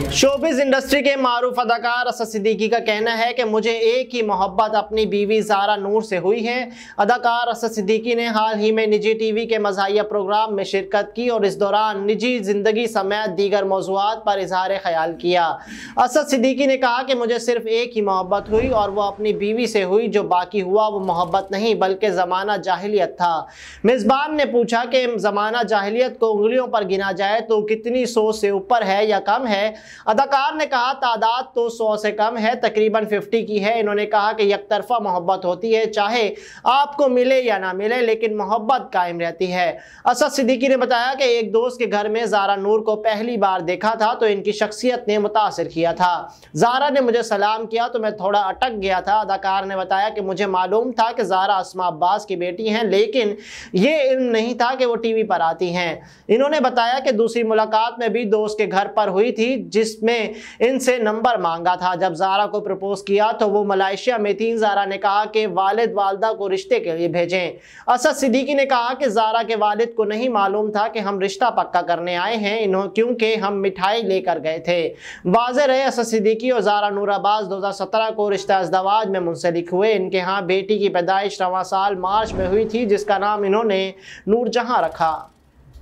showbiz industry के मारूफ अदाकार असद सिद्दीकी का कहना है कि मुझे एक ही मोहब्बत अपनी बीवी जारा नूर से हुई है अदाकार असद सिद्दीकी ने हाल ही में निजी टीवी के मजाहिया प्रोग्राम में शिरकत की और इस दौरान निजी ज़िंदगी समेत दीगर मौजूद पर इजहार ख्याल किया असद सिद्दीकी ने कहा कि मुझे सिर्फ एक ही मोहब्बत हुई और वह अपनी बीवी से हुई जो बाकी हुआ वो मोहब्बत नहीं बल्कि ज़माना जाहलीत था मेज़बान ने पूछा कि ज़माना जाहलीत को उंगलियों पर गिना जाए तो कितनी सोच से ऊपर है या कम है अदाकार ने कहा तादाद तो सौ से कम है तकरीबन फिफ्टी की है इन्होंने कहा कि एक तरफा मोहब्बत होती है चाहे आपको मिले या ना मिले लेकिन मोहब्बत कायम रहती है असद सिद्दीकी ने बताया कि एक दोस्त के घर में जारा नूर को पहली बार देखा था तो इनकी शख्सियत ने मुतासर किया था जारा ने मुझे सलाम किया तो मैं थोड़ा अटक गया था अदाकार ने बताया कि मुझे मालूम था कि जारा आसमा अब्बास की बेटी हैं लेकिन ये इल्म नहीं था कि वो टीवी पर आती हैं इन्होंने बताया कि दूसरी मुलाकात में भी दोस्त के घर पर हुई थी जिसमें इनसे नंबर मांगा था जब जारा को प्रपोज किया तो वो मलाइशिया में थी जारा ने कहा कि वालिद वालदा को रिश्ते के लिए भेजें असद सिद्दीकी ने कहा कि जारा के वालिद को नहीं मालूम था कि हम रिश्ता पक्का करने आए हैं इन्हों क्योंकि हम मिठाई लेकर गए थे वाज रहे असद सिद्दीकी और जारा नूराबाज दो हज़ार सत्रह को रिश्ता अजदवाज में मुंसलिक हुए इनके यहाँ बेटी की पैदाइश रवा साल मार्च में हुई थी जिसका नाम इन्होंने नूरजहाँ रखा